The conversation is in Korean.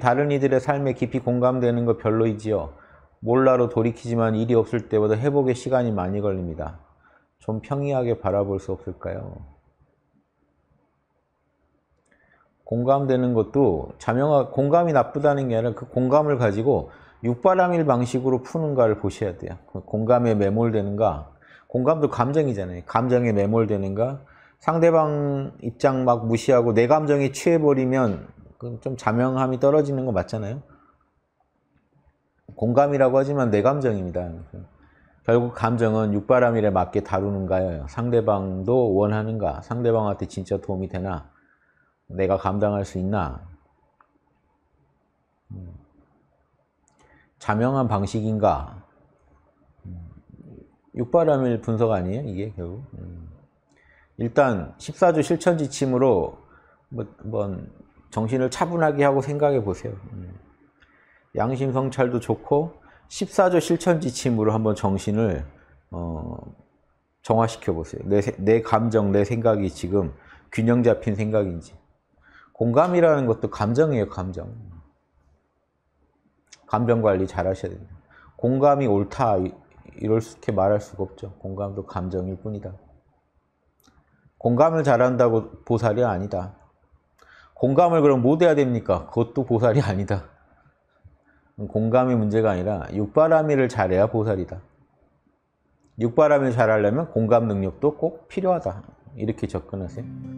다른 이들의 삶에 깊이 공감되는 거 별로이지요. 몰라로 돌이키지만 일이 없을 때보다 회복의 시간이 많이 걸립니다. 좀 평이하게 바라볼 수 없을까요? 공감되는 것도 자명하 공감이 나쁘다는 게 아니라 그 공감을 가지고 육바람일 방식으로 푸는가를 보셔야 돼요. 그 공감에 매몰되는가, 공감도 감정이잖아요. 감정에 매몰되는가, 상대방 입장 막 무시하고 내 감정에 취해버리면 그럼 좀 자명함이 떨어지는 거 맞잖아요. 공감이라고 하지만 내 감정입니다. 결국 감정은 육바람일에 맞게 다루는가요? 상대방도 원하는가? 상대방한테 진짜 도움이 되나? 내가 감당할 수 있나? 자명한 방식인가? 육바람일 분석 아니에요? 이게 결국. 음. 일단 14조 실천 지침으로 한번 뭐, 정신을 차분하게 하고 생각해 보세요. 음. 양심 성찰도 좋고 14조 실천 지침으로 한번 정신을 어, 정화시켜 보세요. 내, 내 감정, 내 생각이 지금 균형 잡힌 생각인지. 공감이라는 것도 감정이에요, 감정. 감정 관리 잘 하셔야 됩니다. 공감이 옳다, 이렇게 말할 수가 없죠. 공감도 감정일 뿐이다. 공감을 잘한다고 보살이 아니다. 공감을 그럼 못 해야 됩니까? 그것도 보살이 아니다. 공감이 문제가 아니라 육바람이를 잘해야 보살이다. 육바람이 잘하려면 공감 능력도 꼭 필요하다. 이렇게 접근하세요.